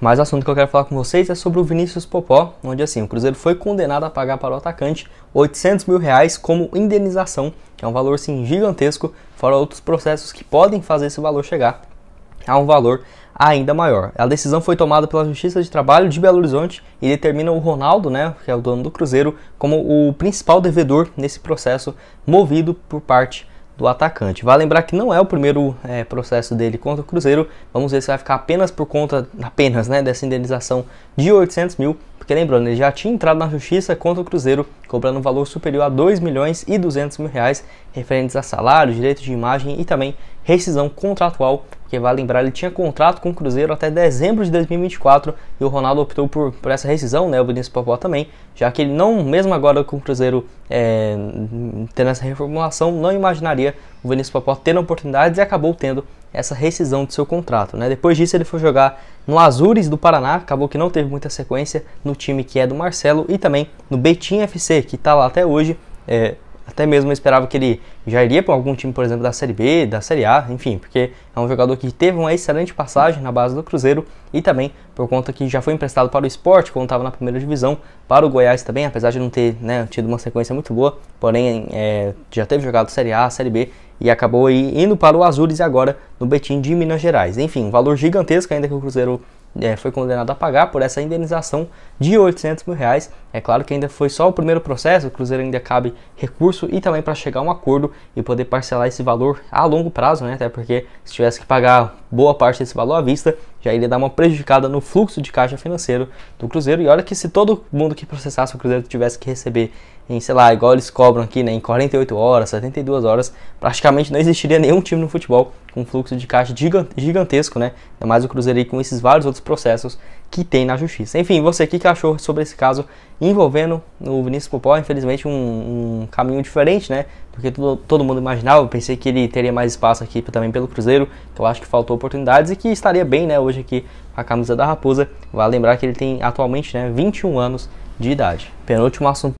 Mas o assunto que eu quero falar com vocês é sobre o Vinícius Popó, onde assim, o Cruzeiro foi condenado a pagar para o atacante 800 mil reais como indenização, que é um valor sim gigantesco, fora outros processos que podem fazer esse valor chegar a um valor ainda maior. A decisão foi tomada pela Justiça de Trabalho de Belo Horizonte e determina o Ronaldo, né, que é o dono do Cruzeiro, como o principal devedor nesse processo movido por parte do atacante. Vale lembrar que não é o primeiro é, processo dele contra o Cruzeiro. Vamos ver se vai ficar apenas por conta, apenas, né, dessa indenização de 800 mil. Porque lembrando, ele já tinha entrado na justiça contra o Cruzeiro, cobrando um valor superior a 2 milhões e 200 mil reais, referentes a salário, direito de imagem e também rescisão contratual que vai lembrar, ele tinha contrato com o Cruzeiro até dezembro de 2024 e o Ronaldo optou por, por essa rescisão, né? O Vinícius Popó também, já que ele não, mesmo agora com o Cruzeiro é, tendo essa reformulação, não imaginaria o Vinícius Popó tendo oportunidades e acabou tendo essa rescisão do seu contrato, né? Depois disso ele foi jogar no Azures do Paraná, acabou que não teve muita sequência no time que é do Marcelo e também no Betim FC, que está lá até hoje. É, até mesmo eu esperava que ele já iria para algum time, por exemplo, da Série B, da Série A, enfim, porque é um jogador que teve uma excelente passagem na base do Cruzeiro e também por conta que já foi emprestado para o esporte quando estava na primeira divisão, para o Goiás também, apesar de não ter né, tido uma sequência muito boa, porém é, já teve jogado Série A, Série B e acabou indo para o Azures e agora no Betim de Minas Gerais. Enfim, um valor gigantesco ainda que o Cruzeiro é, foi condenado a pagar por essa indenização de 800 mil reais. É claro que ainda foi só o primeiro processo, o Cruzeiro ainda cabe recurso e também para chegar a um acordo e poder parcelar esse valor a longo prazo, né? Até porque se tivesse que pagar boa parte desse valor à vista, já iria dar uma prejudicada no fluxo de caixa financeiro do Cruzeiro. E olha que se todo mundo que processasse o Cruzeiro tivesse que receber em, sei lá, igual eles cobram aqui, né, em 48 horas, 72 horas, praticamente não existiria nenhum time no futebol com fluxo de caixa gigantesco, né? Ainda mais o Cruzeiro aí com esses vários outros processos que tem na justiça. Enfim, você que achou sobre esse caso envolvendo o Vinícius Popó, infelizmente um, um caminho diferente, né? Porque todo, todo mundo imaginava. Eu pensei que ele teria mais espaço aqui também pelo Cruzeiro, que então eu acho que faltou oportunidades e que estaria bem, né? Hoje aqui a camisa da Raposa. Vale lembrar que ele tem atualmente, né, 21 anos de idade. Penúltimo assunto